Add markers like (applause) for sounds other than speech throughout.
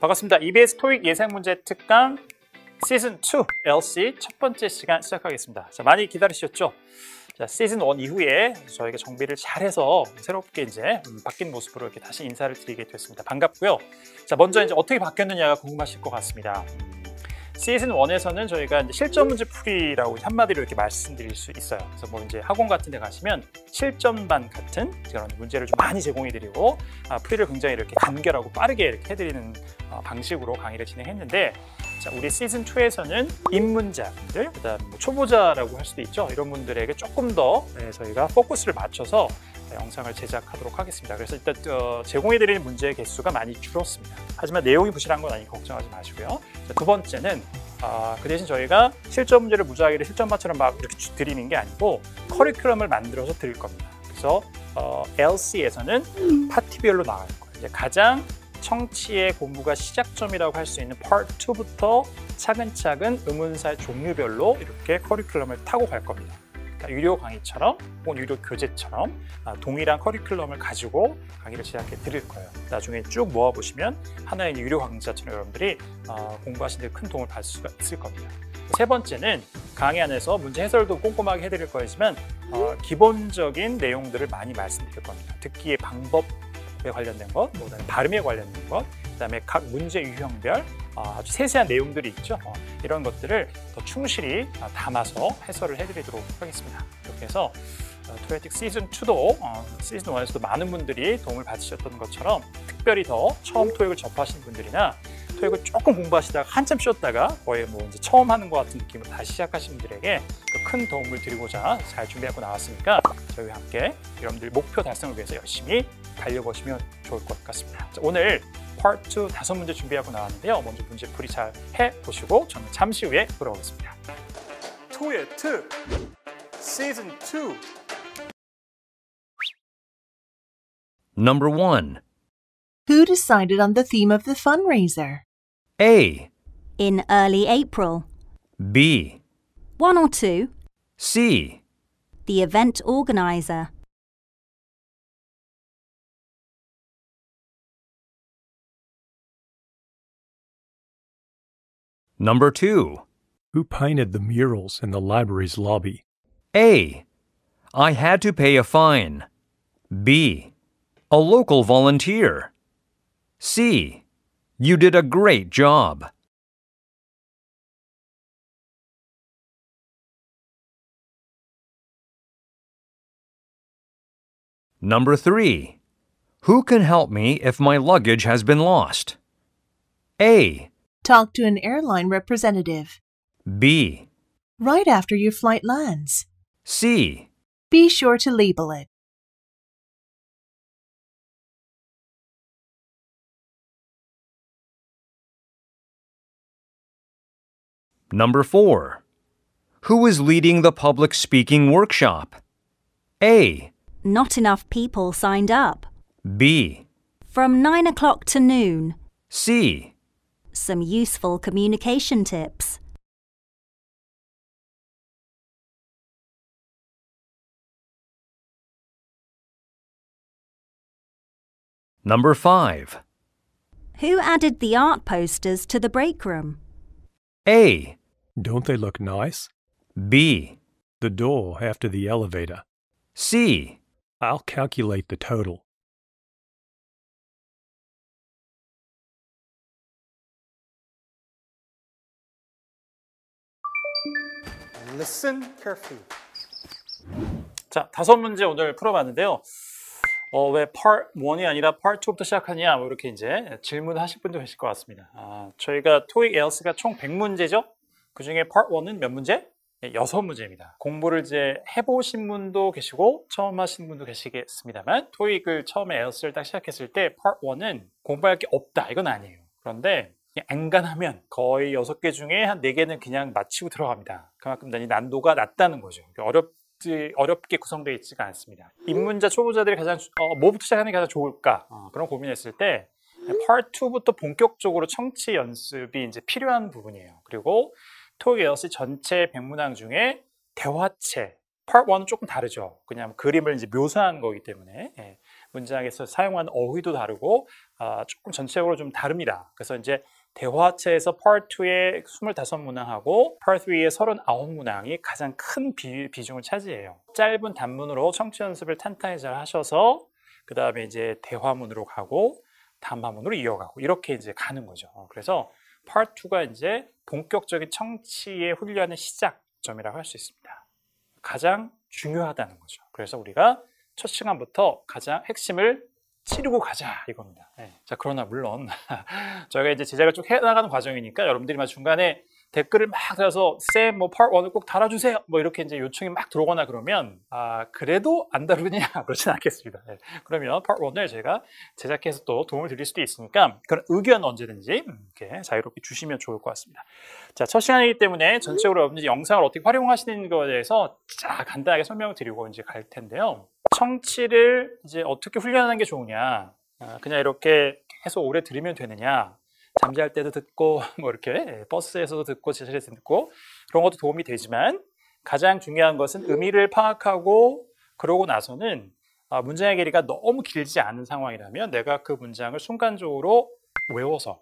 반갑습니다. EBS 토익 예상 문제 특강 시즌 2 LC 첫 번째 시간 시작하겠습니다. 자, 많이 기다리셨죠? 자, 시즌 1 이후에 저희가 정비를 잘해서 새롭게 이제 음, 바뀐 모습으로 이렇게 다시 인사를 드리게 됐습니다. 반갑고요. 자, 먼저 이제 어떻게 바뀌었느냐가 궁금하실 것 같습니다. 시즌 1에서는 저희가 실전 문제 풀이라고 한마디로 이렇게 말씀드릴 수 있어요. 그래서 뭐 이제 학원 같은 데 가시면 실전반 같은 그런 문제를 좀 많이 제공해 드리고 아, 풀이를 굉장히 이렇게 간결하고 빠르게 이렇게 해 드리는 어, 방식으로 강의를 진행했는데 자, 우리 시즌 2에서는 입문자분들, 그다음 뭐 초보자라고 할 수도 있죠. 이런 분들에게 조금 더 네, 저희가 포커스를 맞춰서 영상을 제작하도록 하겠습니다. 그래서 일단 어, 제공해드리는 문제의 개수가 많이 줄었습니다. 하지만 내용이 부실한 건 아니 니 걱정하지 마시고요. 자, 두 번째는 어, 그 대신 저희가 실전 문제를 무작위로 실전마처럼 막 이렇게 드리는 게 아니고 커리큘럼을 만들어서 드릴 겁니다. 그래서 어, LC에서는 파티별로 나갈 거예요. 이제 가장 청취의 공부가 시작점이라고 할 수 있는 Part 2부터 차근차근 의문사의 종류별로 이렇게 커리큘럼을 타고 갈 겁니다. 유료 강의처럼 혹은 유료 교재처럼 아, 동일한 커리큘럼을 가지고 강의를 제작해 드릴 거예요. 나중에 쭉 모아보시면 하나의 유료 강좌처럼 여러분들이 어, 공부하시는 데 큰 도움을 받을 수가 있을 겁니다. 세 번째는 강의 안에서 문제 해설도 꼼꼼하게 해드릴 거지만 어, 기본적인 내용들을 많이 말씀드릴 겁니다. 듣기의 방법에 관련된 것, 뭐 발음에 관련된 것, 그다음에 각 문제 유형별, 어, 아주 세세한 내용들이 있죠. 어, 이런 것들을 더 충실히 어, 담아서 해설을 해드리도록 하겠습니다. 이렇게 해서 토요틱 시즌 2도 시즌 1에서도 많은 분들이 도움을 받으셨던 것처럼 특별히 더 처음 토익을 접하신 분들이나 토익을 조금 공부하시다가 한참 쉬었다가 거의 뭐 이제 처음 하는 것 같은 느낌으로 다시 시작하신 분들에게 큰 도움을 드리고자 잘 준비하고 나왔으니까 저희와 함께 여러분들 목표 달성을 위해서 열심히 달려보시면 좋을 것 같습니다. 오늘 파트 2 다섯 문제 준비하고 나왔는데요. 먼저 문제 풀이 잘 해보시고 저는 잠시 후에 돌아오겠습니다. 토의 2 시즌 2 Number 1 Who decided on the theme of the fundraiser? A. In early April. B. One or two. C. The event organizer. Number 2. Who painted the murals in the library's lobby? A. I had to pay a fine. B. A local volunteer. C. You did a great job. Number 3. Who can help me if my luggage has been lost? A. Talk to an airline representative. B. Right after your flight lands. C. Be sure to label it. Number 4. Who is leading the public speaking workshop? A. Not enough people signed up. B. From 9 o'clock to noon. C some useful communication tips. Number 5. Who added the art posters to the break room? A. Don't they look nice? B. The door after the elevator. C. I'll calculate the total. Listen carefully. 자, 다섯 문제 오늘 풀어봤는데요. 어, 왜 part 1이 아니라 part 2부터 시작하냐 뭐 이렇게 이제 질문하실 분도 계실 것 같습니다. 아, 저희가 토익 에어스가 총 100문제죠. 그 중에 part 1은 몇 문제? 네, 여섯 문제입니다. 공부를 이제 해보신 분도 계시고 처음 하신 분도 계시겠습니다만 토익을 처음에 에어스를 딱 시작했을 때 part 1은 공부할 게 없다 이건 아니에요. 그런데 앵간하면 거의 6개 중에 한 4개는 그냥 마치고 들어갑니다. 그만큼 난이도가 낮다는 거죠. 그러니까 어렵 지 어렵게 구성되어 있지가 않습니다. 입문자 초보자들이 가장 어, 뭐부터 시작하는 게 가장 좋을까 어, 그런 고민했을 때 Part 2부터 본격적으로 청취 연습이 이제 필요한 부분이에요. 그리고 토익에어스 전체 백문항 중에 대화체 Part 1은 조금 다르죠. 그냥 그림을 이제 묘사한 거기 때문에 예, 문장에서 사용한 어휘도 다르고 아, 조금 전체적으로 좀 다릅니다. 그래서 이제 대화체에서 Part 2에 25문항하고 Part 3에 39문항이 가장 큰 비, 중을 차지해요. 짧은 단문으로 청취 연습을 탄탄히 잘 하셔서 그 다음에 이제 대화문으로 가고 단화문으로 이어가고 이렇게 이제 가는 거죠. 그래서 Part 2가 이제 본격적인 청취의 훈련의 시작점이라고 할 수 있습니다. 가장 중요하다는 거죠. 그래서 우리가 첫 시간부터 가장 핵심을 치르고 가자 이겁니다. 네. 자 그러나 물론 (laughs) 저희가 이제 제작을 쭉 해나가는 과정이니까 여러분들이 막 중간에 댓글을 막 달아서 쌤뭐 part 1을 꼭 달아주세요 뭐 이렇게 이제 요청이 막 들어오거나 그러면 아 그래도 안 다루느냐 (laughs) 그러진 않겠습니다 네. 그러면 part 1을 제가 제작해서 또 도움을 드릴 수도 있으니까 그런 의견 언제든지 이렇게 자유롭게 주시면 좋을 것 같습니다 자 첫 시간이기 때문에 전체적으로 여러분 영상을 어떻게 활용하시는 거에 대해서 자 간단하게 설명을 드리고 이제 갈 텐데요 청취를 이제 어떻게 훈련하는 게 좋으냐 아, 그냥 이렇게 계속 오래 들으면 되느냐 잠자할 때도 듣고 뭐 이렇게 버스에서도 듣고 지하철에서 듣고 그런 것도 도움이 되지만 가장 중요한 것은 의미를 파악하고 그러고 나서는 아, 문장의 길이가 너무 길지 않은 상황이라면 내가 그 문장을 순간적으로 외워서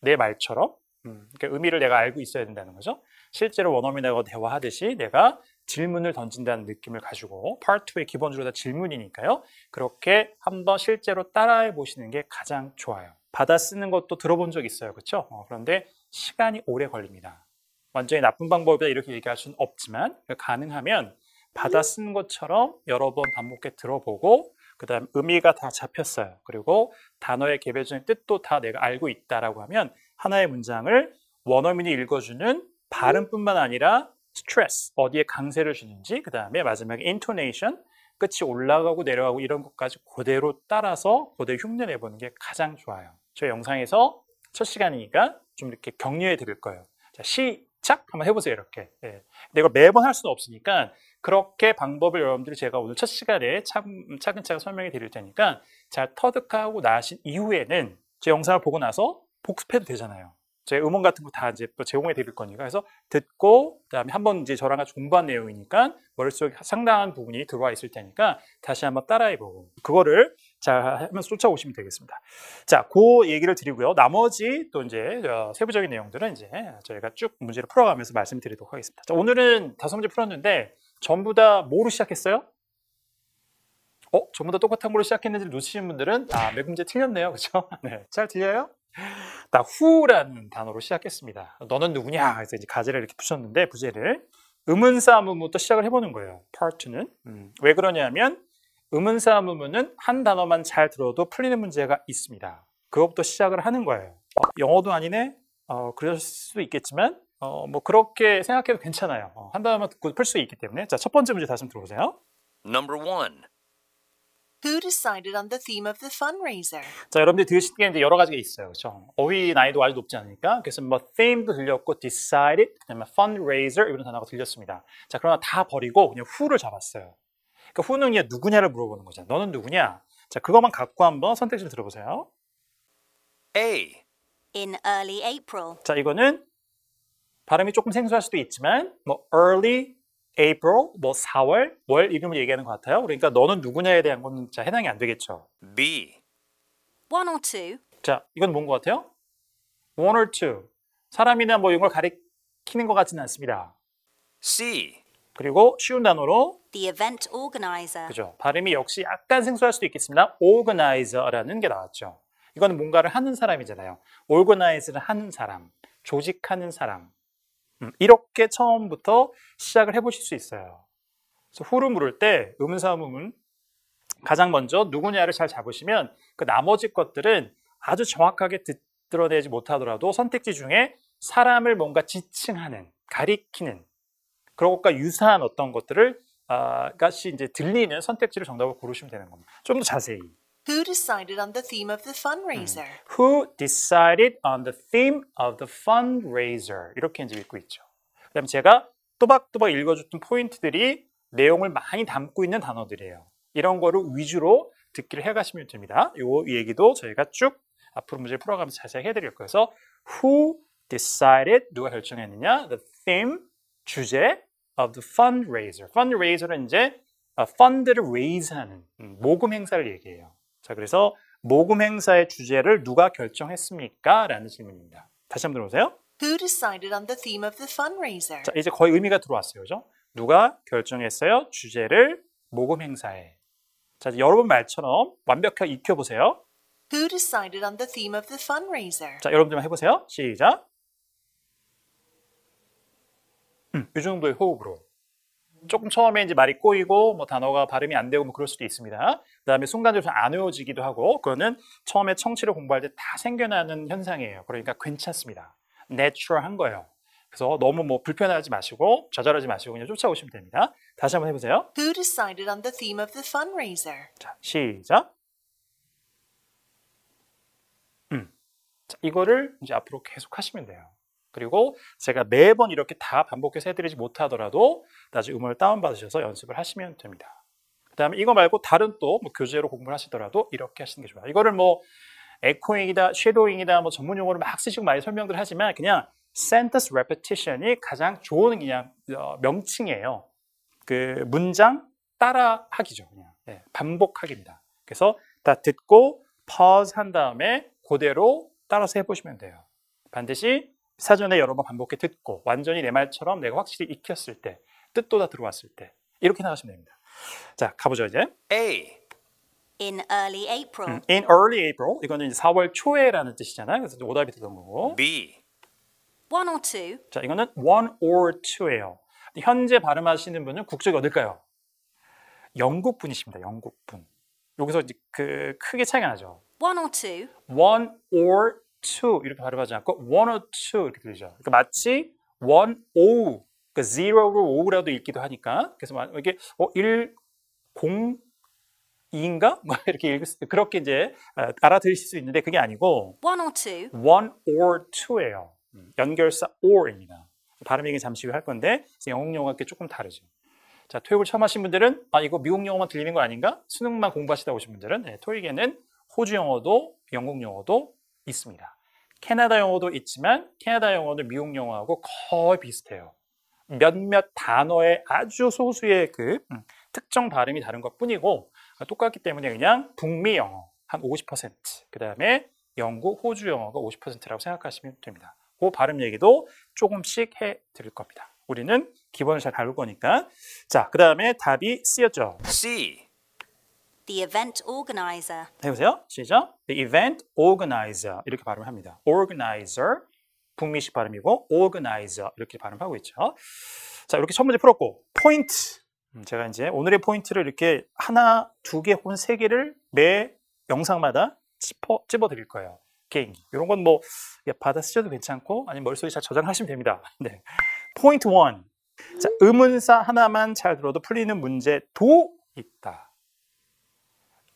내 말처럼 음, 그러니까 의미를 내가 알고 있어야 된다는 거죠. 실제로 원어민하고 대화하듯이 내가 질문을 던진다는 느낌을 가지고 Part 2의 기본적으로 다 질문이니까요. 그렇게 한번 실제로 따라해 보시는 게 가장 좋아요. 받아 쓰는 것도 들어본 적 있어요. 그렇죠? 어, 그런데 시간이 오래 걸립니다. 완전히 나쁜 방법이다 이렇게 얘기할 수는 없지만 가능하면 받아 쓰는 것처럼 여러 번 반복해 들어보고 그다음 의미가 다 잡혔어요. 그리고 단어의 개별적인 뜻도 다 내가 알고 있다라고 하면 하나의 문장을 원어민이 읽어주는 발음뿐만 아니라 스트레스 어디에 강세를 주는지 그 다음에 마지막에 인토네이션 끝이 올라가고 내려가고 이런 것까지 그대로 따라서 그대로 흉내내보는 게 가장 좋아요. 저 영상에서 첫 시간이니까 좀 이렇게 격려해 드릴 거예요. 자, 시작 한번 해보세요 이렇게. 네. 근데 이걸 매번 할 수는 없으니까 그렇게 방법을 여러분들이 제가 오늘 첫 시간에 참, 차근차근 설명해 드릴 테니까 잘 터득하고 나신 이후에는 제 영상을 보고 나서 복습해도 되잖아요. 제 음원 같은 거 다 이제 또 제공해 드릴 거니까 그래서 듣고 그다음에 한번 이제 저랑 같이 공부한 내용이니까 머릿속에 상당한 부분이 들어와 있을 테니까 다시 한번 따라해 보고 그거를 자 하면서 쫓아오시면 되겠습니다. 자, 그 얘기를 드리고요. 나머지 또 이제 어, 세부적인 내용들은 이제 저희가 쭉 문제를 풀어가면서 말씀드리도록 하겠습니다. 자, 오늘은 다섯 문제 풀었는데 전부 다 뭐로 시작했어요? 어, 전부 다 똑같은 걸로 시작했는지 놓치신 분들은 아, 매 문제 틀렸네요. 그렇죠? (laughs) 네. 잘 들려요? 나 후라는 단어로 시작했습니다. 너는 누구냐? 그래서 이제 가제를 이렇게 붙였는데 부제를 음운사 무문부터 시작을 해보는 거예요. p a 파트는 음. 왜 그러냐면 음운사 무문은 한 단어만 잘 들어도 풀리는 문제가 있습니다. 그것부터 시작을 하는 거예요. 어, 영어도 아니네. 어, 그럴 수도 있겠지만 어, 뭐 그렇게 생각해도 괜찮아요. 어, 한 단어만 듣고 풀 수 있기 때문에 자첫 번째 문제 다시 한번 들어보세요. Number one. who decided on the theme of the fundraiser. 자, 여러분들 들으실 게 이제 여러 가지가 있어요. 그렇죠? 어휘 난이도 아주 높지 않으니까. 그래서 뭐 theme도 들렸고 decided, 그다음에 fundraiser 이런 단어가 들렸습니다. 자, 그러나 다 버리고 그냥 who를 잡았어요. 그러니까 who는 그냥 누구냐를 물어보는 거죠. 너는 누구냐? 자, 그것만 갖고 한번 선택지를 들어보세요. A. In early April. 자, 이거는 발음이 조금 생소할 수도 있지만 뭐 early April, 뭐 4월, 월 이름을 얘기하는 것 같아요. 그러니까 너는 누구냐에 대한 건 자, 해당이 안 되겠죠. B. One or two. 자, 이건 뭔 것 같아요? One or two. 사람이나 뭐 이런 걸 가리키는 것 같지는 않습니다. C. 그리고 쉬운 단어로 The event organizer. 그죠. 발음이 역시 약간 생소할 수도 있겠습니다. organizer라는 게 나왔죠. 이건 뭔가를 하는 사람이잖아요. organize를 하는 사람, 조직하는 사람. 음, 이렇게 처음부터 시작을 해보실 수 있어요. 그래서 후를 물을 때음문사음은 가장 먼저 누구냐를 잘 잡으시면 그 나머지 것들은 아주 정확하게 듣, 드러내지 못하더라도 선택지 중에 사람을 뭔가 지칭하는, 가리키는 그런 것과 유사한 어떤 것들을 아, 같이 이제 들리는 선택지를 정답을 고르시면 되는 겁니다. 좀 더 자세히. Who decided on the theme of the fundraiser? Who decided on the theme of the fundraiser? 이렇게 이제 읽고 있죠. 그다음 제가 또박또박 읽어줬던 포인트들이 내용을 많이 담고 있는 단어들이에요. 이런 거를 위주로 듣기를 해가시면 됩니다. 요 얘기도 저희가 쭉 앞으로 문제 풀어가면서 자세히 해드릴 거여서 Who decided 누가 결정했느냐? The theme 주제 of the fundraiser. fundraiser는 이제 펀드를 raise하는 모금 행사를 얘기해요. 자, 그래서 모금 행사의 주제를 누가 결정했습니까? 라는 질문입니다. 다시 한번 들어보세요. Who decided on the theme of the fundraiser? 자, 이제 거의 의미가 들어왔어요. 그죠? 누가 결정했어요? 주제를 모금 행사에. 자, 여러분 말처럼 완벽하게 익혀 보세요. Who decided on the theme of the fundraiser? 자, 여러분들해 보세요. 시작. 음, 이 정도의 호흡으로. 조금 처음에 이제 말이 꼬이고 뭐 단어가 발음이 안 되고 뭐 그럴 수도 있습니다. 그다음에 순간적으로 안 외워지기도 하고 그거는 처음에 청취를 공부할 때 다 생겨나는 현상이에요. 그러니까 괜찮습니다. 내추럴한 거예요. 그래서 너무 뭐 불편하지 마시고 좌절하지 마시고 그냥 쫓아오시면 됩니다. 다시 한번 해보세요. Who decided on the theme of the fundraiser? 자, 시작. 음, 자, 이거를 이제 앞으로 계속 하시면 돼요. 그리고 제가 매번 이렇게 다 반복해서 해드리지 못하더라도 나중 음원을 다운받으셔서 연습을 하시면 됩니다. 그 다음에 이거 말고 다른 또뭐 교재로 공부를 하시더라도 이렇게 하시는 게 좋아요. 이거를 뭐 에코잉이다, 쉐도잉이다, 뭐 전문 용어를 막 쓰시고 많이 설명들 하지만 그냥 sentence repetition이 가장 좋은 그냥 어, 명칭이에요. 그 문장 따라하기죠. 그냥 네, 반복하기입니다. 그래서 다 듣고 pause 한 다음에 그대로 따라서 해보시면 돼요. 반드시 사전에 여러 번 반복해 듣고 완전히 내 말처럼 내가 확실히 익혔을 때 뜻도 다 들어왔을 때 이렇게 나가시면 됩니다. 자, 가보죠 이제. A. In early April. 음, in early April. 이거는 이제 4월 초에라는 뜻이잖아요. 그래서 오답이 되던 거고. B. One or two. 자, 이거는 one or two예요. 현재 발음하시는 분은 국적이 어딜까요? 영국 분이십니다. 영국 분. 여기서 이제 그 크게 차이가 나죠. One or two. One or two 이렇게 발음하지 않고 one or two 이렇게 들리죠. 그러니까 마치 one o oh. 그러니까 0로 5라도 읽기도 하니까. 그래서 이게 렇 어, 1, 0, 2인가? 뭐 이렇게 읽을 수, 그렇게 이제 아, 알아들으실 수 있는데 그게 아니고 one or two. one or two예요. 음, 연결사 or입니다. 발음 얘기 잠시 후에 할 건데 영국 영어가 조금 다르죠. 자, 토익을 처음 하신 분들은 아 이거 미국 영어만 들리는 거 아닌가? 수능만 공부하시다 오신 분들은 네, 토익에는 호주 영어도 영국 영어도 있습니다. 캐나다 영어도 있지만 캐나다 영어는 미국 영어하고 거의 비슷해요. 음. 몇몇 단어의 아주 소수의 그 음, 특정 발음이 다른 것 뿐이고 아, 똑같기 때문에 그냥 북미 영어 한 50%, 그 다음에 영국, 호주 영어가 50%라고 생각하시면 됩니다. 그 발음 얘기도 조금씩 해 드릴 겁니다. 우리는 기본을 잘 다룰 거니까. 자, 그 다음에 답이 쓰였죠 C. The event organizer. 해보세요. 시작. The event organizer. 이렇게 발음을 합니다. Organizer. 북미식 발음이고 organizer 이렇게 발음하고 있죠. 자, 이렇게 첫 문제 풀었고 포인트 음, 제가 이제 오늘의 포인트를 이렇게 하나, 두개 혹은 세 개를 매 영상마다 짚어, 찝어 드릴 거예요. 개인기. 이런 건뭐 받아 쓰셔도 괜찮고 아니면 머릿속에 잘 저장하시면 됩니다. (laughs) 네. 포인트 1. 자, 음운사 하나만 잘 들어도 풀리는 문제 도 있다.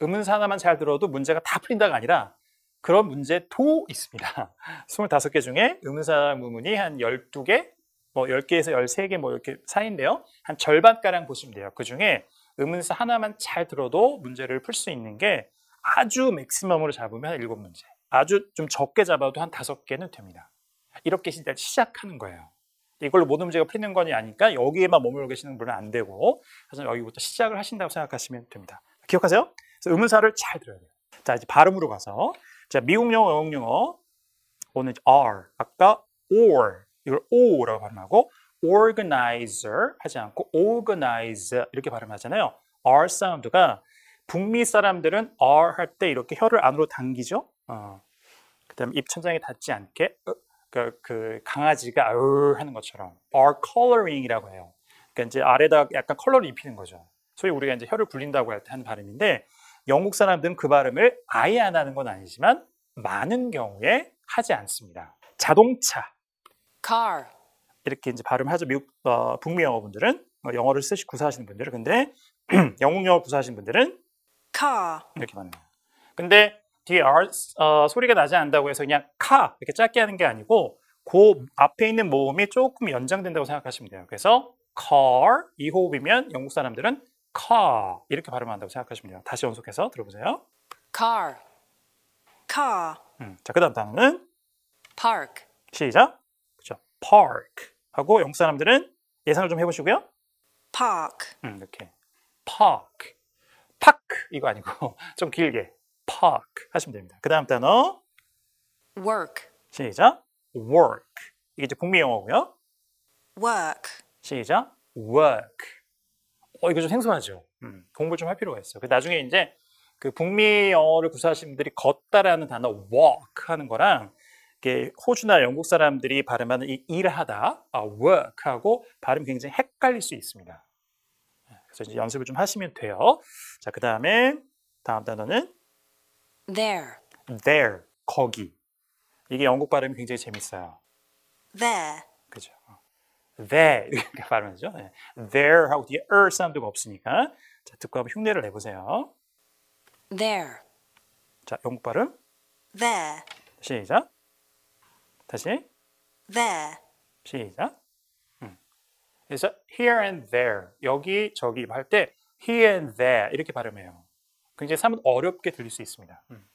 음운사 하나만 잘 들어도 문제가 다 풀린다가 아니라 그런 문제도 있습니다. 25개 (laughs) 중에 음사 부문이 한 12개, 뭐 10개에서 13개 뭐 이렇게 사이인데요. 한 절반가량 보시면 돼요. 그 중에 음사 하나만 잘 들어도 문제를 풀 수 있는 게 아주 맥시멈으로 잡으면 한 7문제. 아주 좀 적게 잡아도 한 5개는 됩니다. 이렇게 일단 시작하는 거예요. 이걸로 모든 문제가 풀리는 건이 아니까 여기에만 머물러 계시는 분은 안 되고 사실 여기부터 시작을 하신다고 생각하시면 됩니다. 기억하세요? 그래서 의사를잘 들어야 돼요. 자 이제 발음으로 가서 자, 미국 영어, 영국 영어. 오늘 r 아까 or. 이걸 o라고 발음하고 organizer 하지 않고 organize 이렇게 발음하잖아요. r 사운드가 북미 사람들은 r 할 때 이렇게 혀를 안으로 당기죠. 어. 그다음 입 천장에 닿지 않게 어, 그, 그 강아지가 으 어 하는 것처럼 r coloring이라고 해요. 그러니까 이제 아래다 약간 컬러를 입히는 거죠. 소위 우리가 이제 혀를 굴린다고 할 때 하는 발음인데 영국 사람들은 그 발음을 아예 안 하는 건 아니지만 많은 경우에 하지 않습니다. 자동차, car 이렇게 이제 발음하죠. 미국 어, 북미 영어분들은 뭐 영어를 쓰시 구사하시는 분들은 근데 (clears throat) 영국 영어 구사하시는 분들은 car 이렇게 말해요. 근데 뒤에 r 어, 소리가 나지 않는다고 해서 그냥 car 이렇게 짧게 하는 게 아니고 그 앞에 있는 모음이 조금 연장된다고 생각하시면 돼요. 그래서 car 이 호흡이면 영국 사람들은 car 이렇게 발음한다고 생각하시면 돼요. 다시 연속해서 들어보세요. car, car. 음, 자, 그다음 단어는 park. 시작. 그렇죠. park 하고 영국 사람들은 예상을 좀 해보시고요. park. 음, 이렇게 park, park 이거 아니고 (laughs) 좀 길게 park 하시면 됩니다. 그다음 단어 work. 시작. work 이게 이제 북미 영어고요. work. 시작. work. 어, 이거 좀 생소하죠. 음. 공부를 좀할 필요가 있어요. 그 나중에 이제 그 북미 영어를 구사하신 분들이 걷다라는 단어 walk 하는 거랑 이게 호주나 영국 사람들이 발음하는 이 일하다, 아, work하고 발음 굉장히 헷갈릴 수 있습니다. 네, 그래서 이제 연습을 좀 하시면 돼요. 자, 그 다음에 다음 단어는 there. there 거기. 이게 영국 발음이 굉장히 재밌어요. there. 그죠. they 예. 발음하죠. 예. There 하고 뒤에 er 사운드가 없으니까 자 듣고 한번 흉내를 내보세요. There. 자 영국 발음. There. 시작. 다시. There. 시작. 음. 그래서 here and there 여기 저기 할 때 here and there 이렇게 발음해요. 굉장히 사뭇 어렵게 들릴 수 있습니다. 음.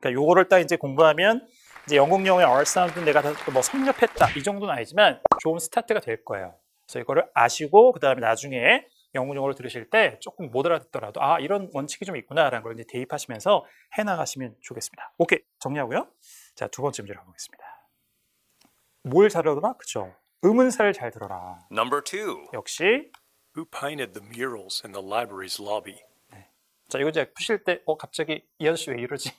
그러니까 요거를 딱 이제 공부하면 이제 영국 영어의 R 사운드는 내가 다뭐 섭렵했다 이 정도는 아니지만 좋은 스타트가 될 거예요. 그래서 이거를 아시고 그 다음에 나중에 영국 영어를 들으실 때 조금 못 알아듣더라도 아 이런 원칙이 좀 있구나라는 걸 이제 대입하시면서 해나가시면 좋겠습니다. 오케이 정리하고요. 자두 번째 문제로 가보겠습니다. 뭘 잘하더라? 그쵸? 의문사를 잘 들어라. Number two. 역시. Who painted the murals in the library's lobby? 자, 이거 이제 푸실 때, 어, 갑자기 이현 씨왜 이러지?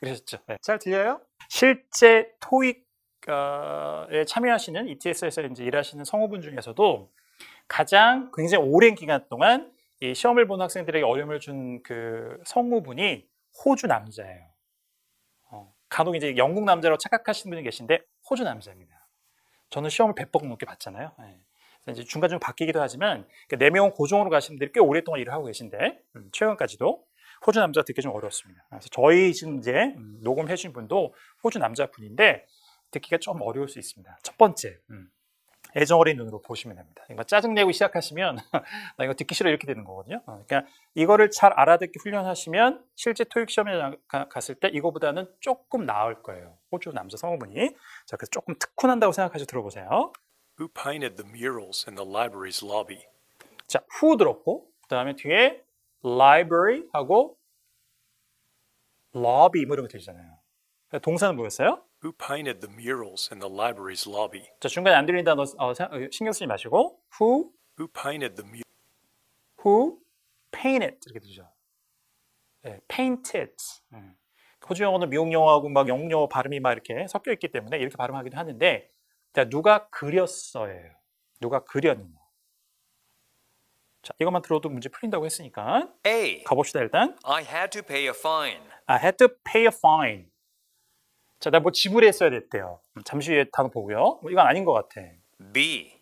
그러셨죠. (laughs) 네. 잘 들려요? 실제 토익에 참여하시는 ETS에서 이제 일하시는 성우분 중에서도 가장 굉장히 오랜 기간 동안 이 시험을 본 학생들에게 어려움을 준 그 성우분이 호주 남자예요. 어, 간혹 이제 영국 남자로 착각하시는 분이 계신데 호주 남자입니다. 저는 시험을 100번 넘게 봤잖아요. 네. 이제 중간중 바뀌기도 하지만 네 그러니까 명은 고정으로 가신 분들이 꽤 오랫동안 일을 하고 계신데 음, 최근까지도 호주 남자 듣기 좀어려웠습니다 그래서 저희 지금 이제 음, 녹음해 주신 분도 호주 남자분인데 듣기가 좀 어려울 수 있습니다. 첫 번째 음, 애정 어린 눈으로 보시면 됩니다. 이거 짜증내고 시작하시면 (laughs) 나 이거 듣기 싫어 이렇게 되는 거거든요. 어, 그러니까 이거를 잘 알아듣기 훈련하시면 실제 토익 시험에 갔을 때 이거보다는 조금 나을 거예요. 호주 남자 성우분이 자 그래서 조금 특훈한다고 생각하셔서 들어보세요. Who painted the murals in the library's lobby? 자, who 들었고 그다음에 뒤에 library 하고 lobby 뭐 이런 거 들리잖아요. 동사는 뭐였어요? Who painted the murals in the library's lobby? 자, 중간에 안 들리는 단어 어, 신경 쓰지 마시고 who who painted the murals who painted 이렇게 들리죠. 네, painted. 호주 영어는 미국 영어하고 막 영국 영어 발음이 막 이렇게 섞여 있기 때문에 이렇게 발음하기도 하는데 자, 누가 그렸어요? 누가 그렸냐 자, 이것만 들어도 문제 풀린다고 했으니까 A. 가봅시다 일단. I had to pay a fine. I had to pay a fine. 자, 나 뭐 지불했어야 됐대요. 음, 잠시 후에 단어 보고요. 뭐 이건 아닌 것 같아. B.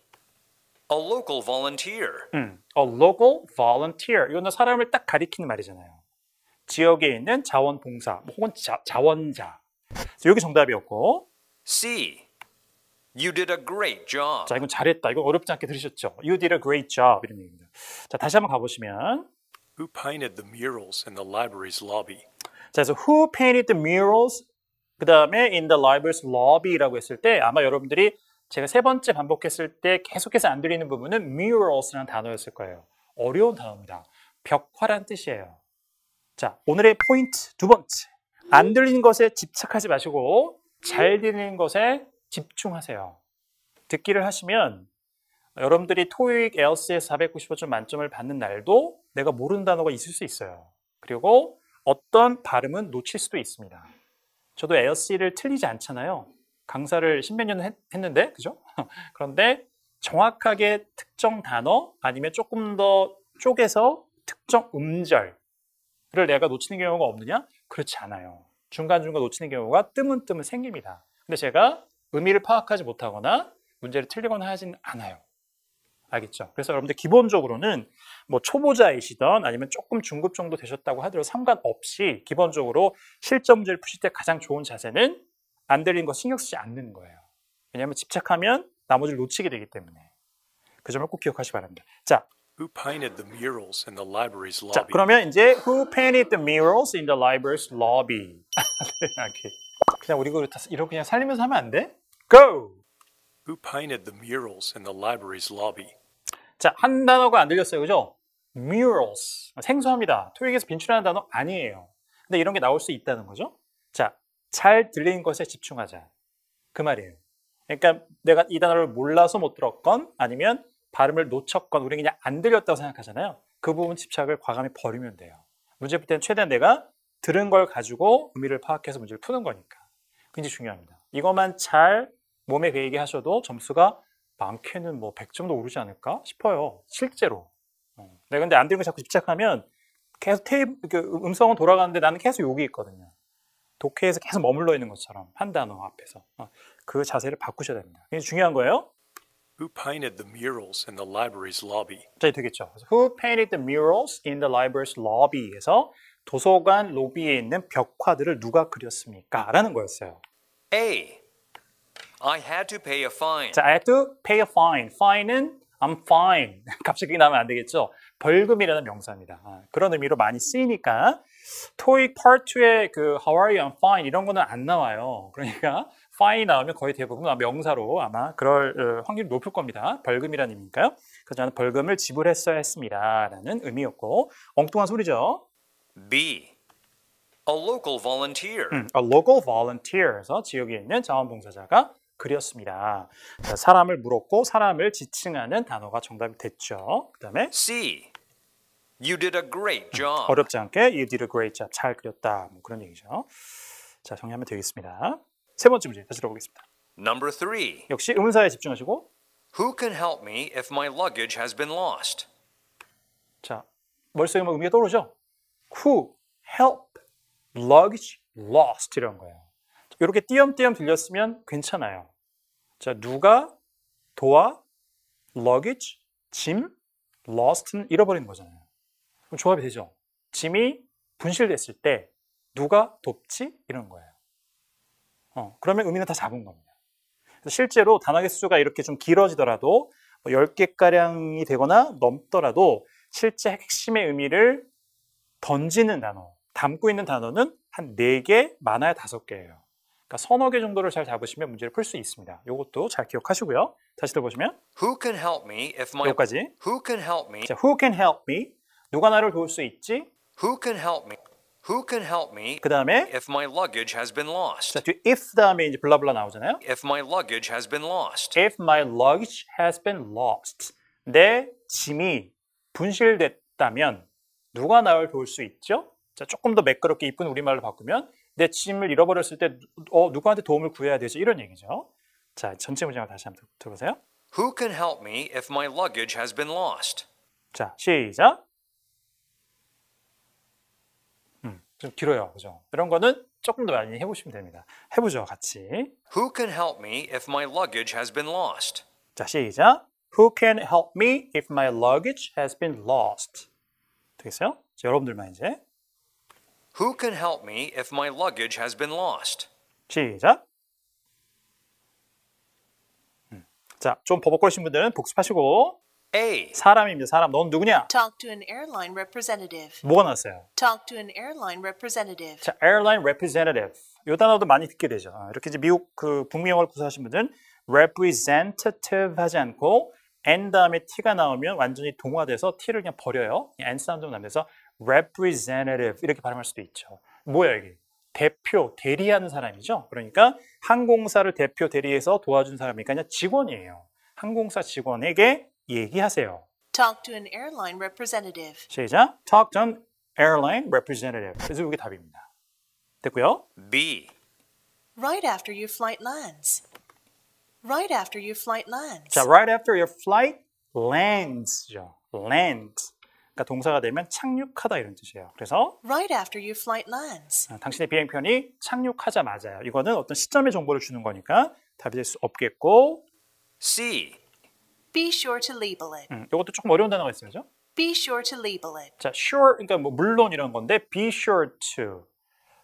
A local volunteer. 음, a local volunteer. 이거는 사람을 딱 가리키는 말이잖아요. 지역에 있는 자원봉사 혹은 자, 자원자. 여기 정답이었고. C. You did a great job. 자, 이건 잘했다. 이건 어렵지 않게 들으셨죠? You did a great job 이런 얘기입니다. 자, 다시 한번 가보시면 Who painted the murals in the library's lobby? 자, 그래서 Who painted the murals? 그 다음에 in the library's lobby라고 했을 때 아마 여러분들이 제가 세 번째 반복했을 때 계속해서 안 들리는 부분은 murals라는 단어였을 거예요. 어려운 단어입니다. 벽화란 뜻이에요. 자, 오늘의 포인트 두 번째. 안 들리는 것에 집착하지 마시고 잘 들리는 것에 집중하세요. 듣기를 하시면 여러분들이 토익 에어스에서 495점 만점을 받는 날도 내가 모르는 단어가 있을 수 있어요. 그리고 어떤 발음은 놓칠 수도 있습니다. 저도 에어스를 틀리지 않잖아요. 강사를 십몇 년 했, 는데 그죠? (laughs) 그런데 정확하게 특정 단어 아니면 조금 더 쪼개서 특정 음절을 내가 놓치는 경우가 없느냐? 그렇지 않아요. 중간중간 놓치는 경우가 뜸은뜸은 생깁니다. 근데 제가 의미를 파악하지 못하거나 문제를 틀리거나 하진 않아요. 알겠죠? 그래서 여러분들 기본적으로는 뭐 초보자이시던 아니면 조금 중급 정도 되셨다고 하더라도 상관없이 기본적으로 실전 문제를 푸실 때 가장 좋은 자세는 안 들린 거 신경 쓰지 않는 거예요. 왜냐하면 집착하면 나머지를 놓치게 되기 때문에 그 점을 꼭 기억하시 기 바랍니다. 자, Who painted the murals in the library's lobby? 자, 그러면 이제 Who painted the murals in the library's lobby? (laughs) 네, 그냥 우리 그 이렇게 그냥 살리면서 하면 안 돼? go! Who painted the murals in the library's lobby? 자, 한 단어가 안 들렸어요. 그죠? murals. 생소합니다. 토익에서 빈출하는 단어 아니에요. 근데 이런 게 나올 수 있다는 거죠. 자, 잘 들리는 것에 집중하자. 그 말이에요. 그러니까 내가 이 단어를 몰라서 못 들었건 아니면 발음을 놓쳤건 우리는 그냥 안 들렸다고 생각하잖아요. 그 부분 집착을 과감히 버리면 돼요. 문제 풀 때는 최대한 내가 들은 걸 가지고 의미를 파악해서 문제를 푸는 거니까. 굉장히 중요합니다. 이것만 잘 몸에 그 얘기 하셔도 점수가 많게는 뭐 100점도 오르지 않을까 싶어요. 실제로. 내 어. 네, 근데 안 되는 거 자꾸 집착하면 계속 테이프, 그 음성은 돌아가는데 나는 계속 여기 있거든요. 독해에서 계속 머물러 있는 것처럼 한 단어 앞에서 어, 그 자세를 바꾸셔야 됩니다. 이게 중요한 거예요. Who painted the murals in the library's lobby? 갑 되겠죠. Who painted the murals in the library's lobby에서 도서관 로비에 있는 벽화들을 누가 그렸습니까? 라는 거였어요. A. I had to pay a fine. 자, I had to pay a fine. fine은 I'm fine. (laughs) 갑자기 나면 안 되겠죠. 벌금이라는 명사입니다. 아, 그런 의미로 많이 쓰이니까 토익 파트 2의 그 How are you? I'm fine 이런 거는 안 나와요. 그러니까 fine 나오면 거의 대부분 명사로 아마 그럴 어, 확률이 높을 겁니다. 벌금이라는 의미니까요. 그래서 저는 벌금을 지불했어야 했습니다. 라는 의미였고 엉뚱한 소리죠. B. A local volunteer. 음, a local volunteer. 그래서 지역에 있는 자원봉사자가 그렸습니다. 자, 사람을 물었고 사람을 지칭하는 단어가 정답이 됐죠. 그다음에 C. You did a great 음, job. 어렵지 않게 you did a great job. 잘 그렸다. 뭐 그런 얘기죠. 자, 정리하면 되겠습니다. 세 번째 문제 다시 들어보겠습니다. Number three. 역시 음사에 집중하시고 Who can help me if my luggage has been lost? 자, 벌써 음악 음이 떠오르죠? Who help luggage lost 이런 거예요. 이렇게 띄엄띄엄 들렸으면 괜찮아요. 자, 누가, 도와, luggage, 짐, lost는 잃어버린 거잖아요. 그럼 조합이 되죠. 짐이 분실됐을 때 누가 돕지? 이런 거예요. 어, 그러면 의미는 다 잡은 겁니다. 실제로 단어개 수가 이렇게 좀 길어지더라도 10개가량이 뭐 되거나 넘더라도 실제 핵심의 의미를 던지는 단어, 담고 있는 단어는 한 4개, 많아야 5개예요. 그러니까 서너 개 정도를 잘 잡으시면 문제를 풀 수 있습니다. 이것도 잘 기억하시고요. 다시 들어보시면 Who can help me if my 여기까지 Who can help me? 자, Who can help me? 누가 나를 도울 수 있지? Who can help me? Who can help me? 그다음에 if my luggage has been lost. 자, 뒤에 if 다음에 이제 블라블라 나오잖아요. If my luggage has been lost. If my luggage has been lost. 내 짐이 분실됐다면 누가 나를 도울 수 있죠? 자, 조금 더 매끄럽게 이쁜 우리말로 바꾸면 내 짐을 잃어버렸을 때 어, 누구한테 도움을 구해야 되지? 이런 얘기죠. 자, 전체 문장을 다시 한번 들어보세요. Who can help me if my luggage has been lost? 자, 시작. 음, 좀 길어요. 그죠? 이런 거는 조금 더 많이 해 보시면 됩니다. 해 보죠, 같이. Who can help me if my luggage has been lost? 자, 시작. Who can help me if my luggage has been lost? 되겠어요? 자, 여러분들만 이제 Who can help me if my luggage has been lost? 시작. 음. 자, 좀 버벅거리신 분들은 복습하시고 A. 사람입니다. 사람. 넌 누구냐? Talk to an airline representative. 뭐가 나왔어요? Talk to an airline representative. 자, airline representative. 요 단어도 많이 듣게 되죠. 이렇게 이제 미국 그 북미 영어를 구사하신 분들은 representative 하지 않고 n 다음에 t가 나오면 완전히 동화돼서 t를 그냥 버려요. n 사운드만 남겨서 representative 이렇게 발음할 수도 있죠. 뭐야 이게? 대표, 대리하는 사람이죠. 그러니까 항공사를 대표 대리해서 도와준 사람이니까 그냥 직원이에요. 항공사 직원에게 얘기하세요. Talk to an airline representative. 시작. Talk to an airline representative. 그래서 이게 답입니다. 됐고요. B. Right after your flight lands. Right after your flight lands. 자, right after your flight lands죠. land. 그러니까 동사가 되면 착륙하다 이런 뜻이에요. 그래서 right after your flight lands. 아, 당신의 비행편이 착륙하자마자요. 이거는 어떤 시점의 정보를 주는 거니까 답이 될 수 없겠고 C. Be sure to label it. 음, 이것도 조금 어려운 단어가 있어요, 그죠? Be sure to label it. 자, sure 그러니까 뭐 물론 이런 건데 be sure to.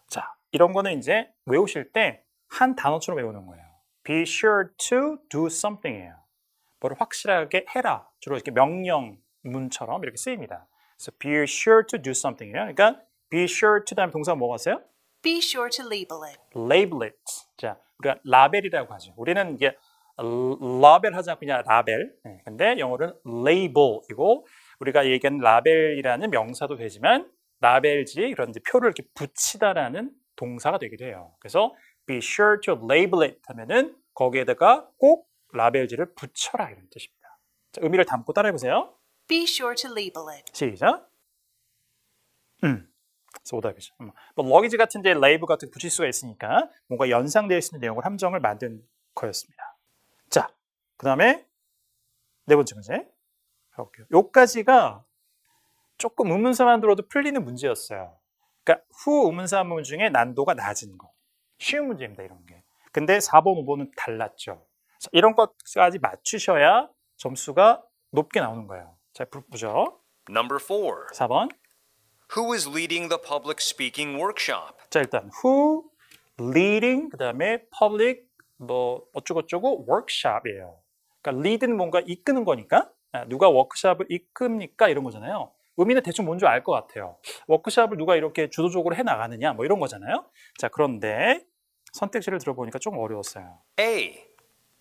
자, 이런 거는 이제 외우실 때 한 단어처럼 외우는 거예요. Be sure to do something이에요. 뭐를 확실하게 해라. 주로 이렇게 명령 문처럼 이렇게 쓰입니다. So be sure to do something. 그러니까 be sure to 다음 동사 뭐가 있어요? Be sure to label it. Label it. 자, 우리가 라벨이라고 하죠. 우리는 이게 라벨 하지 않고 그냥 라벨. 네, 근데 영어로는 label이고 우리가 얘기한 라벨이라는 명사도 되지만 라벨지 그런 표를 이렇게 붙이다라는 동사가 되기도 해요. 그래서 be sure to label it 하면은 거기에다가 꼭 라벨지를 붙여라 이런 뜻입니다. 자, 의미를 담고 따라해 보세요. Be sure to label it. 시작. 음. 그답이죠뭐 음. 러기지 같은 데 레이블 같은 붙일 수가 있으니까 뭔가 연상되어 있는 내용을 함정을 만든 거였습니다. 자, 그 다음에 네 번째 문제 볼게요 요까지가 조금 의문사만 들어도 풀리는 문제였어요. 그러니까 후 의문사 문 중에 난도가 낮은 거. 쉬운 문제입니다, 이런 게. 근데 4번, 5번은 달랐죠. 이런 것까지 맞추셔야 점수가 높게 나오는 거예요. 잘 보죠. Number 4. 4번. Who is leading the public speaking workshop? 자, 일단 who leading 그다음에 public 뭐 어쩌고저쩌고 workshop이에요. 그러니까 lead는 뭔가 이끄는 거니까 아, 누가 워크샵을 이끕니까 이런 거잖아요. 의미는 대충 뭔줄알것 같아요. 워크샵을 누가 이렇게 주도적으로 해 나가느냐 뭐 이런 거잖아요. 자, 그런데 선택지를 들어보니까 좀 어려웠어요. A.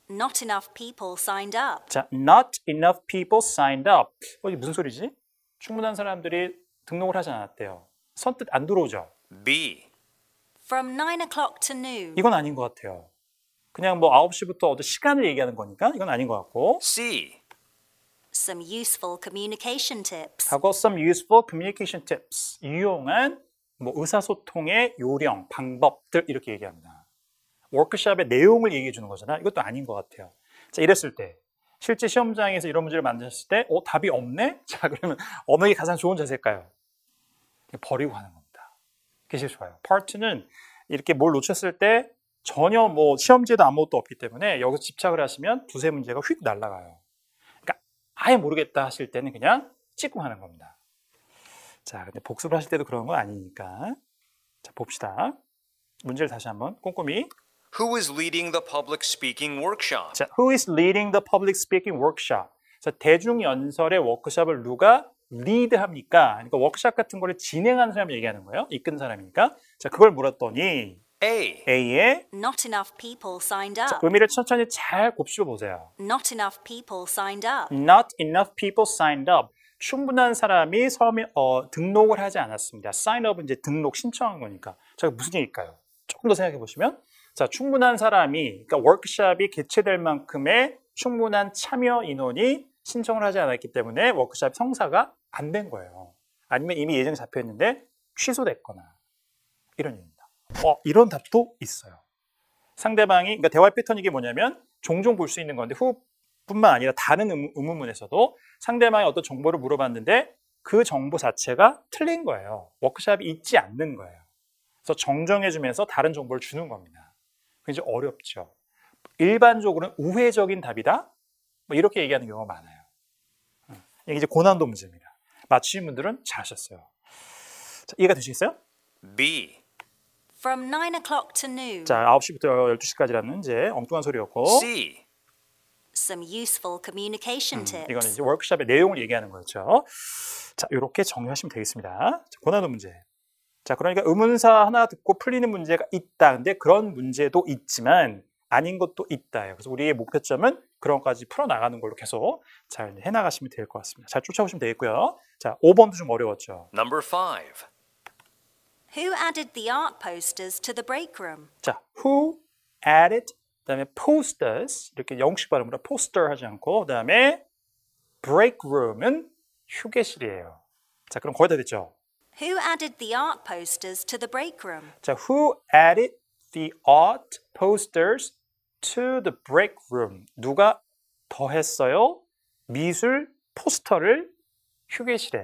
Not enough people signed up. 자, not enough people signed up. 어, 이게 무슨 소리지? 충분한 사람들이 등록을 하지 않았대요. 선뜻 안 들어오죠. B. From 9 o'clock to noon. 이건 아닌 것 같아요. 그냥 뭐 9시부터 어떤 시간을 얘기하는 거니까 이건 아닌 것 같고. C. Some useful communication tips. 하고 some useful communication tips. 유용한 뭐 의사소통의 요령, 방법들 이렇게 얘기합니다. 워크샵의 내용을 얘기해 주는 거잖아. 이것도 아닌 것 같아요. 자, 이랬을 때 실제 시험장에서 이런 문제를 만드셨을 때, 어, 답이 없네? (laughs) 자, 그러면 어느 게 가장 좋은 자세일까요? 버리고 하는 겁니다. 그게 제일 좋아요. 파트는 이렇게 뭘 놓쳤을 때 전혀 뭐 시험지에도 아무것도 없기 때문에 여기서 집착을 하시면 두세 문제가 휙 날아가요. 그러니까 아예 모르겠다 하실 때는 그냥 찍고 하는 겁니다. 자, 근데 복습을 하실 때도 그런 건 아니니까. 자, 봅시다. 문제를 다시 한번 꼼꼼히 Who is leading the public speaking workshop? 자, who is leading the public speaking workshop? 자, 대중 연설의 워크숍을 누가 리드 합니까? 그러니까 워크숍 같은 거를 진행하는 사람 얘기하는 거예요. 이끈 사람이니까. 자, 그걸 물었더니 A. A의 Not enough people signed up. 자, 의미를 천천히 잘 곱씹어 보세요. Not enough people signed up. Not enough people signed up. 충분한 사람이 서민 어, 등록을 하지 않았습니다. sign up은 이제 등록 신청한 거니까. 자, 무슨 얘기일까요? 조금 더 생각해 보시면 자, 충분한 사람이, 그러니까 워크샵이 개최될 만큼의 충분한 참여 인원이 신청을 하지 않았기 때문에 워크샵 성사가 안 된 거예요. 아니면 이미 예정 잡혀 있는데 취소됐거나 이런 일입니다 어, 이런 답도 있어요. 상대방이 그러니까 대화 패턴이 게 뭐냐면 종종 볼 수 있는 건데 후뿐만 아니라 다른 의문문에서도 상대방이 어떤 정보를 물어봤는데 그 정보 자체가 틀린 거예요. 워크샵이 있지 않는 거예요. 그래서 정정해주면서 다른 정보를 주는 겁니다. 굉장히 어렵죠. 일반적으로는 우회적인 답이다. 뭐 이렇게 얘기하는 경우가 많아요. 어, 이게 이제 고난도 문제입니다. 맞추신 분들은 잘하셨어요. 자, 이해가 되시겠어요? B. From 9 o'clock to noon. 자, 9시부터 12시까지라는 문제 엉뚱한 소리였고. C. Some useful communication 음, tips. 음, 이거는 이제 워크숍의 내용을 얘기하는 거였죠. 자, 이렇게 정리하시면 되겠습니다. 자, 고난도 문제. 자, 그러니까 의문사 하나 듣고 풀리는 문제가 있다. 근데 그런 문제도 있지만 아닌 것도 있다. 요 그래서 우리의 목표점은 그런 것까지 풀어나가는 걸로 계속 잘 해나가시면 될 것 같습니다. 잘 쫓아오시면 되겠고요. 자, 5번도 좀 어려웠죠. Number five. Who added the art posters to the break room? 자, who added 그다음에 posters 이렇게 영식 발음으로 poster 하지 않고 그다음에 break room은 휴게실이에요. 자, 그럼 거의 다 됐죠. Who added the art posters to the break room? 자, who added the art posters to the break room? 누가 더했어요? 미술 포스터를 휴게실에.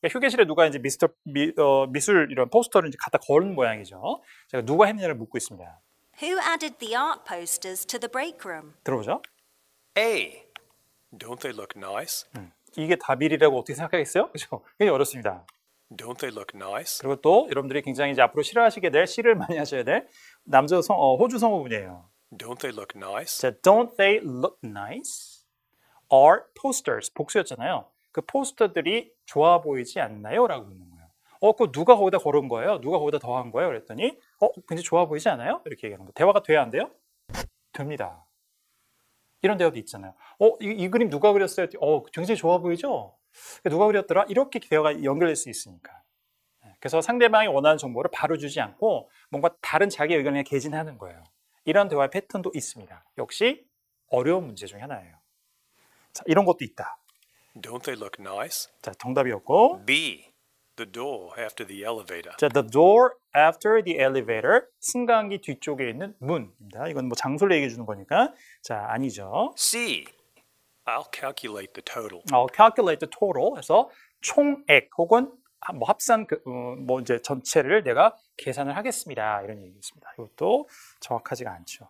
그러니까 휴게실에 누가 이제 미스터 미, 어, 미술 이런 포스터를 이제 갖다 걸은 모양이죠. 제가 누가 했느냐를 묻고 있습니다. Who added the art posters to the break room? 들어보죠. A. Don't they look nice? 음, 이게 답이라고 어떻게 생각하겠어요? 그렇죠? 굉장히 어렵습니다. Don't they look nice? 그리고 또 여러분들이 굉장히 이제 앞으로 싫어하시게 될 시를 많이 하셔야 돼. 남자 성 어, 호주 성우분이에요. Don't they look nice? 자, don't they look nice? Are posters 복수였잖아요. 그 포스터들이 좋아 보이지 않나요?라고 묻는 거예요. 어, 그 누가 거기다 걸은 거예요? 누가 거기다 더한 거예요? 그랬더니 어, 굉장히 좋아 보이지 않아요? 이렇게 얘기하는 거. 대화가 돼야 안 돼요? 됩니다. 이런 대화도 있잖아요. 어, 이, 이 그림 누가 그렸어요? 어, 굉장히 좋아 보이죠? 누가 그렸더라? 이렇게 대화가 연결될 수 있으니까. 예, 그래서 상대방이 원하는 정보를 바로 주지 않고 뭔가 다른 자기 의견에 개진하는 거예요. 이런 대화의 패턴도 있습니다. 역시 어려운 문제 중 하나예요. 자, 이런 것도 있다. Don't they look nice? 자, 정답이었고. B. The door after the elevator. 자, the door after the elevator. 승강기 뒤쪽에 있는 문입니다. 이건 뭐 장소를 얘기해 주는 거니까. 자, 아니죠. C. I'll calculate the total. 어, calculate the total 해서 총액 혹은 뭐 합산 그, 어, 뭐 이제 전체를 내가 계산을 하겠습니다. 이런 얘기겠습니다. 이것도 정확하지가 않죠.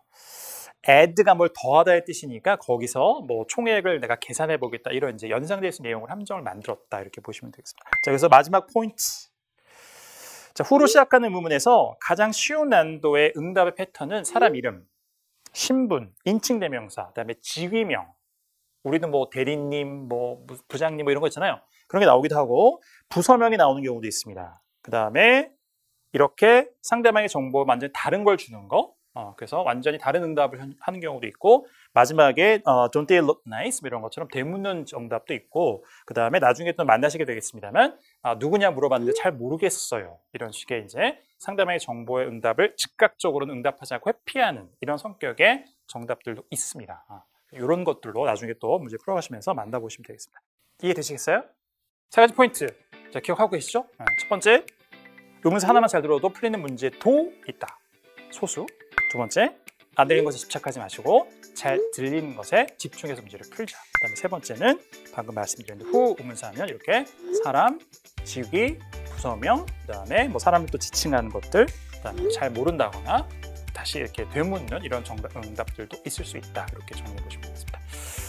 add가 뭘 더하다의 뜻이니까 거기서 뭐 총액을 내가 계산해 보겠다 이런 이제 연상될 수 있는 내용을 함정을 만들었다 이렇게 보시면 되겠습니다. 자, 그래서 마지막 포인트. 자, 후로 시작하는 부문에서 가장 쉬운 난도의 응답의 패턴은 사람 이름, 신분, 인칭 대명사, 그다음에 지위명, 우리는 뭐 대리님, 뭐 부장님 뭐 이런 거 있잖아요. 그런 게 나오기도 하고 부서명이 나오는 경우도 있습니다. 그 다음에 이렇게 상대방의 정보를 완전히 다른 걸 주는 거. 어, 그래서 완전히 다른 응답을 하는 경우도 있고 마지막에 어, Don't they look nice? 뭐 이런 것처럼 대문는 정답도 있고 그 다음에 나중에 또 만나시게 되겠습니다만 아, 누구냐 물어봤는데 잘 모르겠어요 이런 식의 이제 상대방의 정보의 응답을 즉각적으로는 응답하지 않고 회피하는 이런 성격의 정답들도 있습니다. 아. 이런 것들로 나중에 또 문제 풀어가시면서 만나보시면 되겠습니다. 이해되시겠어요? 세 가지 포인트. 자, 기억하고 계시죠? 네, 첫 번째, 요문서 하나만 잘 들어도 풀리는 문제 도 있다. 소수. 두 번째, 안 들리는 것에 집착하지 마시고 잘 들리는 것에 집중해서 문제를 풀자. 그 다음에 세 번째는 방금 말씀드린 후 우문사 하면 이렇게 사람, 직위, 부서명, 그 다음에 뭐 사람을 또 지칭하는 것들, 그 다음에 잘 모른다거나 다시 이렇게 되묻는 이런 정답, 응답들도 있을 수 있다 이렇게 정리해 보시면 되겠습니다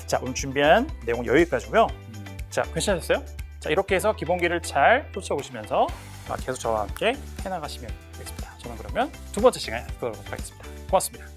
자 오늘 준비한 내용 여기까지고요 음. 자 괜찮으셨어요? 자 이렇게 해서 기본기를 잘쫓아보시면서 아, 계속 저와 함께 해나가시면 되겠습니다 저는 그러면 두 번째 시간에 돌아오도록 하겠습니다 고맙습니다